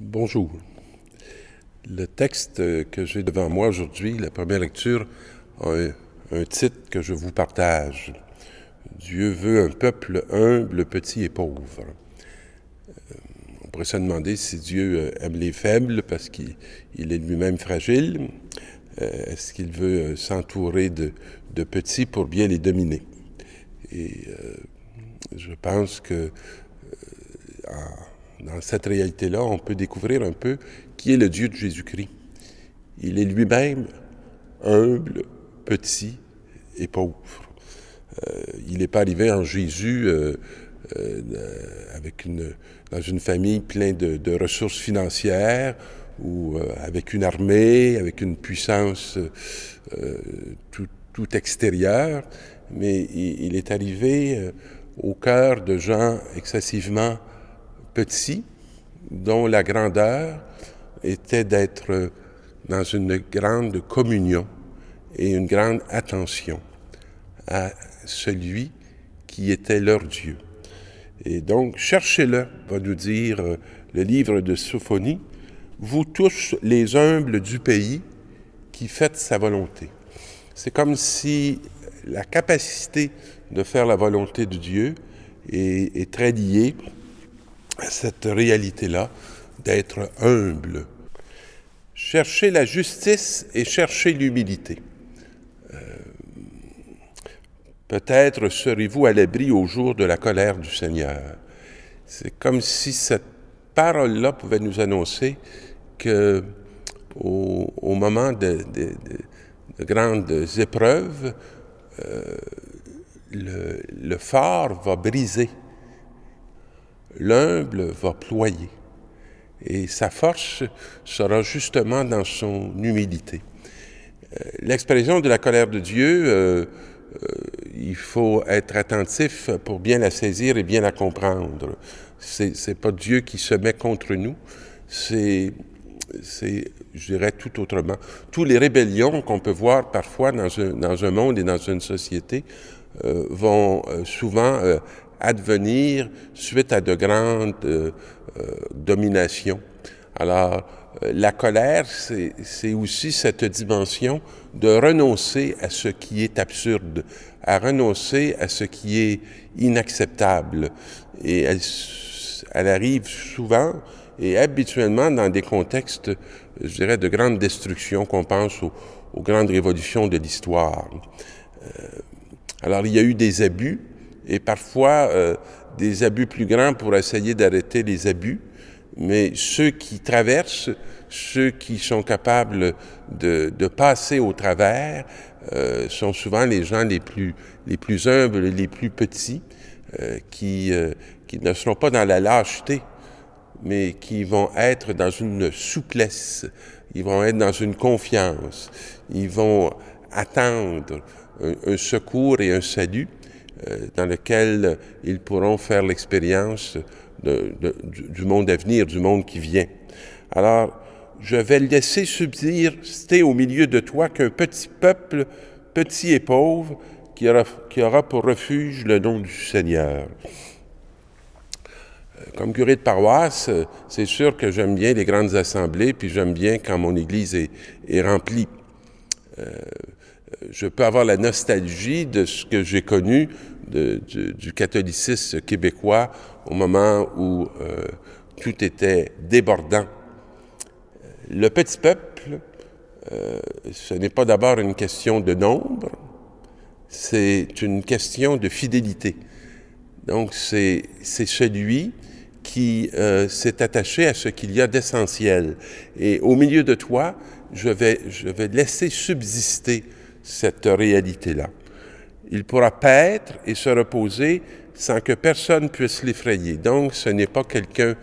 Bonjour. Le texte que j'ai devant moi aujourd'hui, la première lecture, a un, titre que je vous partage. Dieu veut un peuple humble, petit et pauvre. Euh, on pourrait se demander si Dieu euh, aime les faibles parce qu'il est lui-même fragile. Euh, est-ce qu'il veut s'entourer de, petits pour bien les dominer? Et je pense que dans cette réalité-là, on peut découvrir un peu qui est le Dieu de Jésus-Christ. Il est lui-même humble, petit et pauvre. Euh, il n'est pas arrivé en Jésus euh, euh, avec une, dans une famille pleine de, ressources financières ou avec une armée, avec une puissance tout, extérieure, mais il, il est arrivé au cœur de gens excessivement petit, dont la grandeur était d'être dans une grande communion et une grande attention à celui qui était leur Dieu. Et donc, cherchez-le, va nous dire euh, le livre de Sophonie, vous tous les humbles du pays qui faites sa volonté. C'est comme si la capacité de faire la volonté de Dieu est très liée cette réalité-là d'être humble. Chercher la justice et chercher l'humilité. Euh, peut-être serez-vous à l'abri au jour de la colère du Seigneur. C'est comme si cette parole-là pouvait nous annoncer que au, moment de, grandes épreuves, euh, le, le phare va briser L'humble va ployer. Et sa force sera justement dans son humilité. Euh, l'expression de la colère de Dieu, euh, euh, il faut être attentif pour bien la saisir et bien la comprendre. Ce n'est pas Dieu qui se met contre nous, c'est, je dirais, tout autrement. Tous les rébellions qu'on peut voir parfois dans dans un, monde et dans une société vont souvent advenir suite à de grandes euh, euh dominations. Alors, euh, la colère, c'est aussi cette dimension de renoncer à ce qui est absurde, à renoncer à ce qui est inacceptable. Et elle, arrive souvent et habituellement dans des contextes, je dirais, de grandes destructions. qu'on pense aux, grandes révolutions de l'histoire. Euh, alors, il y a eu des abus, et parfois euh, des abus plus grands pour essayer d'arrêter les abus. Mais ceux qui traversent, ceux qui sont capables de, de passer au travers, euh, sont souvent les gens les plus, les plus humbles, les plus petits, euh, qui, qui ne seront pas dans la lâcheté, mais qui vont être dans une souplesse, ils vont être dans une confiance, ils vont attendre un secours et un salut euh, dans lequel euh, ils pourront faire l'expérience du monde à venir, du monde qui vient. Alors, je vais laisser C'était au milieu de toi qu'un petit peuple, petit et pauvre, qui aura, qui aura, pour refuge le nom du Seigneur. Euh, comme curé de paroisse, c'est sûr que j'aime bien les grandes assemblées, puis j'aime bien quand mon Église est, remplie je peux avoir la nostalgie de ce que j'ai connu du, catholicisme québécois au moment où euh, tout était débordant. Le petit peuple, euh, ce n'est pas d'abord une question de nombre, c'est une question de fidélité. Donc c'est celui qui euh, s'est attaché à ce qu'il y a d'essentiel. Et au milieu de toi, je vais, je vais laisser subsister cette réalité-là. Il pourra paître et se reposer sans que personne puisse l'effrayer. Donc, ce n'est pas quelqu'un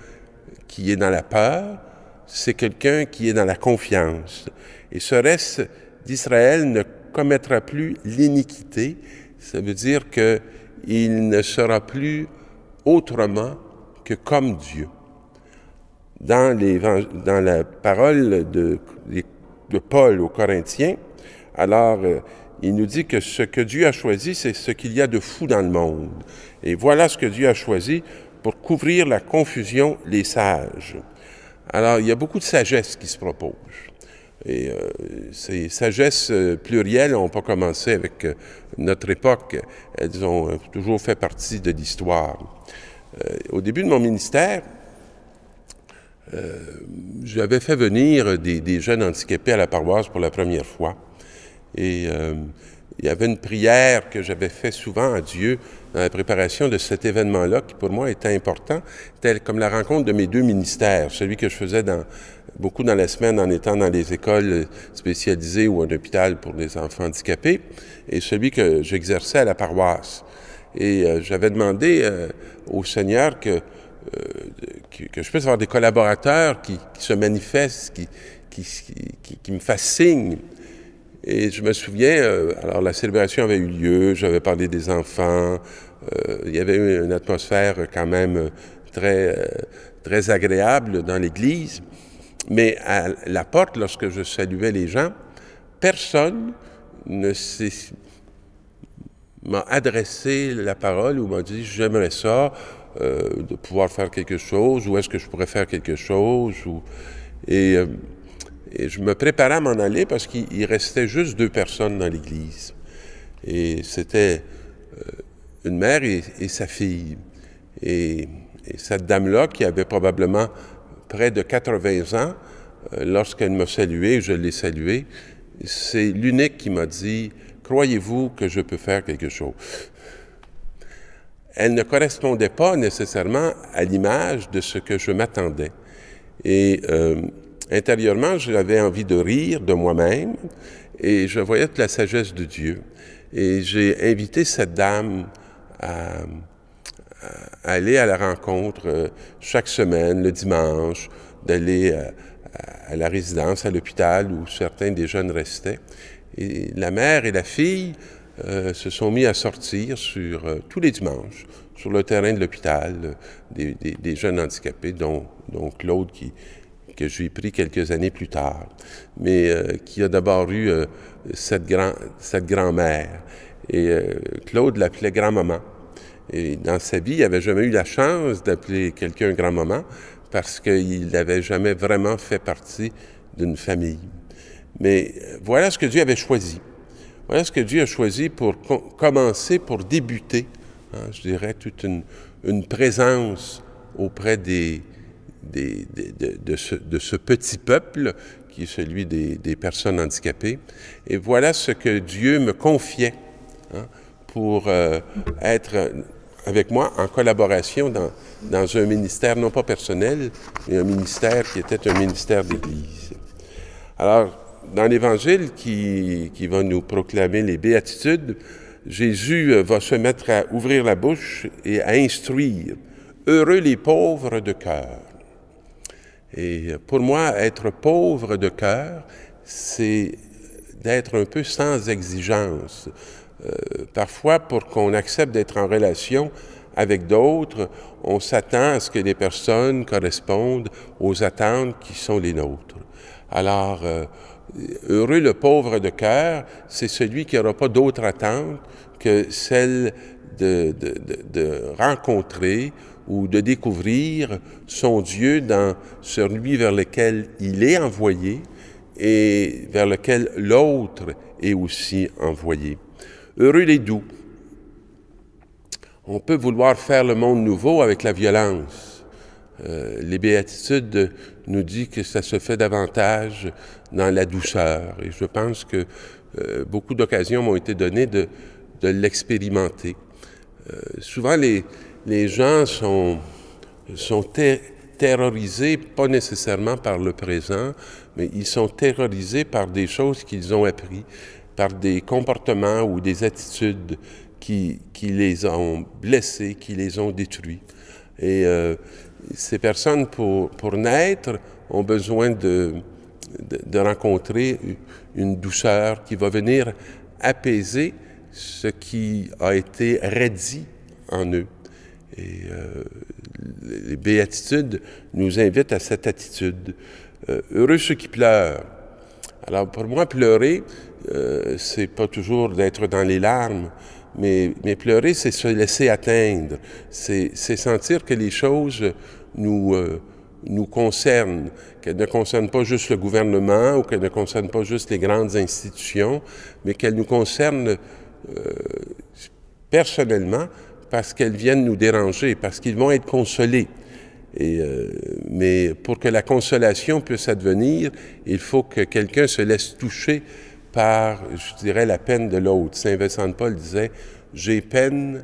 qui est dans la peur, c'est quelqu'un qui est dans la confiance. Et ce reste d'Israël ne commettra plus l'iniquité. Ça veut dire qu'il ne sera plus autrement que comme Dieu. Dans, la parole de, de Paul aux Corinthiens, alors, euh, il nous dit que ce que Dieu a choisi, c'est ce qu'il y a de fou dans le monde. Et voilà ce que Dieu a choisi pour couvrir la confusion, les sages. Alors, il y a beaucoup de sagesse qui se propose. Et euh, ces sagesses euh, plurielles n'ont pas commencé avec notre époque. Elles ont toujours fait partie de l'histoire. au début de mon ministère, j'avais fait venir des jeunes handicapés à la paroisse pour la première fois. Et euh, il y avait une prière que j'avais fait souvent à Dieu dans la préparation de cet événement-là, qui pour moi était important, tel comme la rencontre de mes deux ministères, celui que je faisais dans, beaucoup dans la semaine en étant dans les écoles spécialisées ou un hôpital pour les enfants handicapés, et celui que j'exerçais à la paroisse. Et euh, j'avais demandé euh, au Seigneur que, que, je puisse avoir des collaborateurs qui, se manifestent, qui, qui, qui, me fassent signe. Et je me souviens, euh, alors la célébration avait eu lieu, j'avais parlé des enfants, euh, il y avait eu une atmosphère quand même très, euh, très agréable dans l'église. Mais à la porte, lorsque je saluais les gens, personne ne m'a adressé la parole ou m'a dit j'aimerais ça, de pouvoir faire quelque chose, ou est-ce que je pourrais faire quelque chose. Ou... Et et je me préparais à m'en aller parce qu'il restait juste deux personnes dans l'église. Et c'était euh, une mère et, sa fille. Et, cette dame-là, qui avait probablement près de 80 ans, euh, lorsqu'elle m'a salué, je l'ai saluée, c'est l'unique qui m'a dit, croyez-vous que je peux faire quelque chose? Elle ne correspondait pas nécessairement à l'image de ce que je m'attendais. Et euh, intérieurement, j'avais envie de rire de moi-même et je voyais toute la sagesse de Dieu. Et j'ai invité cette dame à, aller à la rencontre euh, chaque semaine, le dimanche, d'aller euh, à la résidence, à l'hôpital où certains des jeunes restaient. Et la mère et la fille euh, se sont mis à sortir sur tous les dimanches sur le terrain de l'hôpital des, jeunes handicapés, dont, dont Claude qui, que j'ai pris quelques années plus tard, mais euh, qui a d'abord eu euh, cette, grand, cette grand-mère. Et euh, Claude l'appelait grand-maman. Et dans sa vie, il n'avait jamais eu la chance d'appeler quelqu'un grand-maman parce qu'il n'avait jamais vraiment fait partie d'une famille. Mais voilà ce que Dieu avait choisi. Voilà ce que Dieu a choisi pour commencer, pour débuter, hein, je dirais, toute une présence auprès des, de, ce, petit peuple qui est celui des, personnes handicapées. Et voilà ce que Dieu me confiait hein, pour euh, être avec moi en collaboration dans, un ministère non pas personnel, mais un ministère qui était un ministère d'Église. Alors, dans l'Évangile qui, qui va nous proclamer les béatitudes, Jésus euh, va se mettre à ouvrir la bouche et à instruire. Heureux les pauvres de cœur, et pour moi, être pauvre de cœur, c'est d'être un peu sans exigence. Euh, parfois, pour qu'on accepte d'être en relation avec d'autres, on s'attend à ce que les personnes correspondent aux attentes qui sont les nôtres. Alors, euh, heureux le pauvre de cœur, c'est celui qui n'aura pas d'autres attentes que celle de rencontrer ou de découvrir son Dieu dans celui vers lequel il est envoyé et vers lequel l'autre est aussi envoyé. Heureux les doux. On peut vouloir faire le monde nouveau avec la violence. Euh, les béatitudes nous dit que ça se fait davantage dans la douceur. Et je pense que euh, beaucoup d'occasions m'ont été données de, de l'expérimenter. Euh, souvent, les, les gens sont, sont terrorisés, pas nécessairement par le présent, mais ils sont terrorisés par des choses qu'ils ont apprises, par des comportements ou des attitudes qui, les ont blessés, qui les ont détruits. Et euh, ces personnes, pour, pour naître, ont besoin de, rencontrer une douceur qui va venir apaiser ce qui a été raidi en eux. Et euh, les béatitudes nous invitent à cette attitude. Euh, heureux ceux qui pleurent. Alors pour moi, pleurer, euh, c'est pas toujours d'être dans les larmes, mais, mais pleurer, c'est se laisser atteindre, c'est sentir que les choses nous, nous concernent, qu'elles ne concernent pas juste le gouvernement ou qu'elles ne concernent pas juste les grandes institutions, mais qu'elles nous concernent personnellement parce qu'elles viennent nous déranger, parce qu'ils vont être consolés. Et, euh, mais pour que la consolation puisse advenir, il faut que quelqu'un se laisse toucher par, je dirais, la peine de l'autre. Saint Vincent de Paul disait, J'ai peine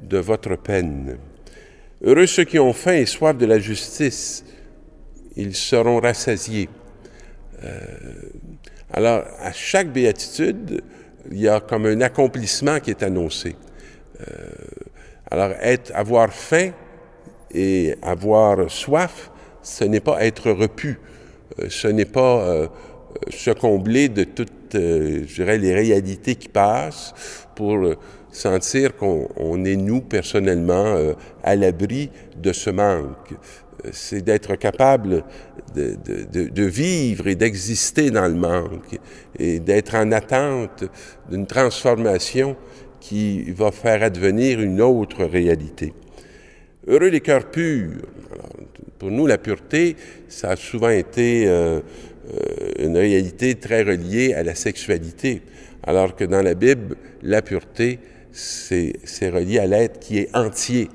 de votre peine. Heureux ceux qui ont faim et soif de la justice, ils seront rassasiés. Euh, alors, à chaque béatitude, il y a comme un accomplissement qui est annoncé. Euh, alors, être, avoir faim et avoir soif, ce n'est pas être repu, euh, ce n'est pas euh, euh, se combler de toutes, je dirais, les réalités qui passent pour sentir qu'on est, nous, personnellement, à l'abri de ce manque. C'est d'être capable de, vivre et d'exister dans le manque et d'être en attente d'une transformation qui va faire advenir une autre réalité. Heureux les cœurs purs. pour nous, la pureté, ça a souvent été euh, euh, une réalité très reliée à la sexualité, alors que dans la Bible, la pureté, c'est relié à l'être qui est entier.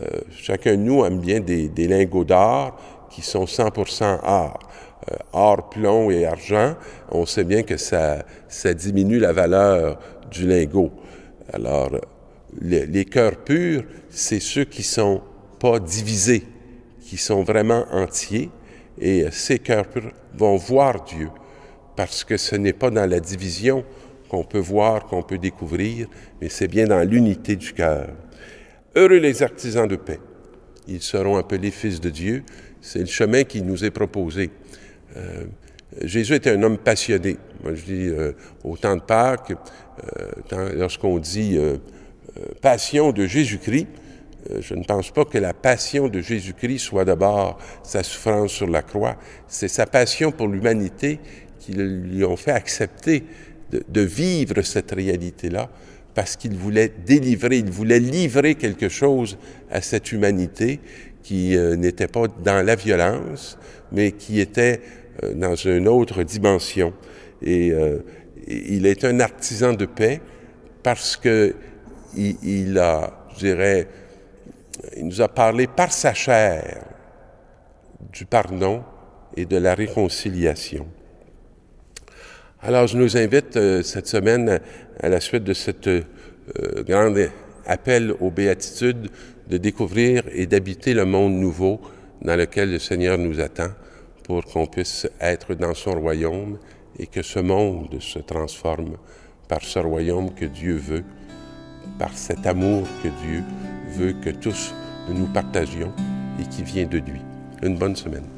Euh, chacun de nous aime bien des, lingots d'or qui sont 100% or. or, plomb et argent, on sait bien que ça, ça diminue la valeur du lingot. Alors, les, cœurs purs, c'est ceux qui sont pas divisés, qui sont vraiment entiers, et euh, ces cœurs purs vont voir Dieu, parce que ce n'est pas dans la division qu'on peut voir, qu'on peut découvrir, mais c'est bien dans l'unité du cœur. Heureux les artisans de paix, ils seront appelés fils de Dieu, c'est le chemin qui nous est proposé. Euh, Jésus était un homme passionné. Moi, je dis, autant euh, au temps de Pâques, euh, lorsqu'on dit euh, euh, passion de Jésus-Christ, je ne pense pas que la passion de Jésus-Christ soit d'abord sa souffrance sur la croix. C'est sa passion pour l'humanité qui lui ont fait accepter de, vivre cette réalité-là parce qu'il voulait délivrer, il voulait livrer quelque chose à cette humanité qui n'était pas dans la violence, mais qui était dans une autre dimension. Et euh, il est un artisan de paix parce que il, a, je il nous a parlé par sa chair du pardon et de la réconciliation. Alors, je nous invite euh, cette semaine, à la suite de cet euh, grand appel aux béatitudes, de découvrir et d'habiter le monde nouveau dans lequel le Seigneur nous attend pour qu'on puisse être dans son royaume et que ce monde se transforme par ce royaume que Dieu veut, par cet amour que Dieu veut que tous nous partagions et qui vient de lui. Une bonne semaine.